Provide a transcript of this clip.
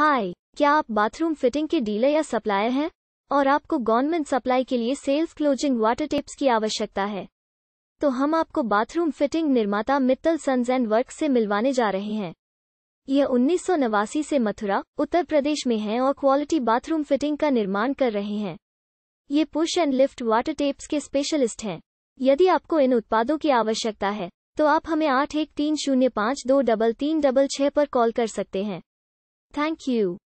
हाय क्या आप bathroom fitting के डीलर या सप्लायर हैं और आपको गवर्नमेंट सप्लाई के लिए सेल्स क्लोजिंग वाटर टेप्स की आवश्यकता है तो हम आपको बाथरूम फिटिंग निर्माता मित्तल सन्स एंड वर्क से मिलवाने जा रहे हैं यह उन्नीस से मथुरा उत्तर प्रदेश में है और क्वालिटी बाथरूम फिटिंग का निर्माण कर रहे हैं ये push and lift water taps के स्पेशलिस्ट हैं यदि आपको इन उत्पादों की आवश्यकता है तो आप हमें आठ एक तीन शून्य पाँच दो डबल तीन डबल छः पर कॉल कर सकते हैं Thank you.